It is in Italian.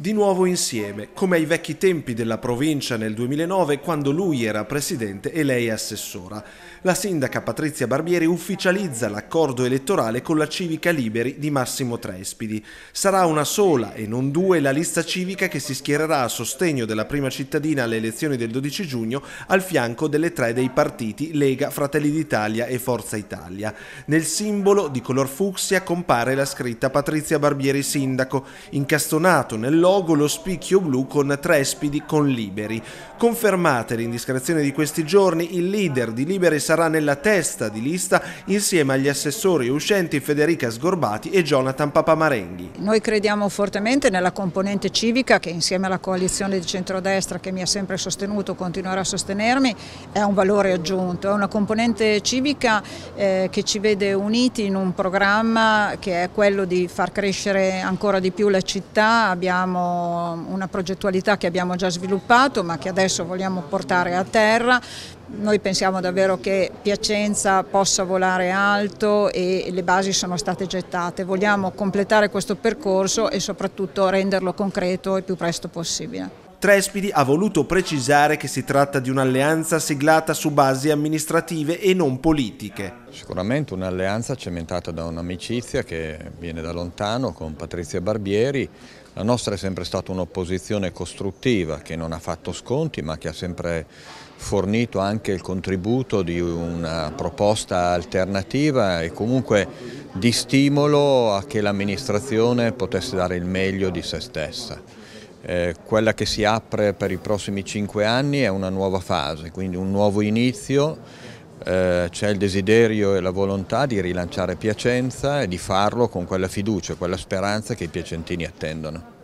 di nuovo insieme, come ai vecchi tempi della provincia nel 2009 quando lui era presidente e lei assessora. La sindaca Patrizia Barbieri ufficializza l'accordo elettorale con la Civica Liberi di Massimo Trespidi. Sarà una sola e non due la lista civica che si schiererà a sostegno della prima cittadina alle elezioni del 12 giugno al fianco delle tre dei partiti Lega, Fratelli d'Italia e Forza Italia. Nel simbolo di color fucsia compare la scritta Patrizia Barbieri sindaco, incastonato nell'oro logo lo spicchio blu con trespidi espidi con liberi. Confermate l'indiscrezione di questi giorni, il leader di Liberi sarà nella testa di lista insieme agli assessori uscenti Federica Sgorbati e Jonathan Papamarenghi. Noi crediamo fortemente nella componente civica che insieme alla coalizione di centrodestra che mi ha sempre sostenuto continuerà a sostenermi, è un valore aggiunto, è una componente civica eh, che ci vede uniti in un programma che è quello di far crescere ancora di più la città, abbiamo abbiamo una progettualità che abbiamo già sviluppato ma che adesso vogliamo portare a terra. Noi pensiamo davvero che Piacenza possa volare alto e le basi sono state gettate. Vogliamo completare questo percorso e soprattutto renderlo concreto il più presto possibile. Trespidi ha voluto precisare che si tratta di un'alleanza siglata su basi amministrative e non politiche. Sicuramente un'alleanza cementata da un'amicizia che viene da lontano con Patrizia Barbieri. La nostra è sempre stata un'opposizione costruttiva che non ha fatto sconti ma che ha sempre fornito anche il contributo di una proposta alternativa e comunque di stimolo a che l'amministrazione potesse dare il meglio di se stessa. Eh, quella che si apre per i prossimi cinque anni è una nuova fase, quindi un nuovo inizio, eh, c'è il desiderio e la volontà di rilanciare Piacenza e di farlo con quella fiducia, quella speranza che i piacentini attendono.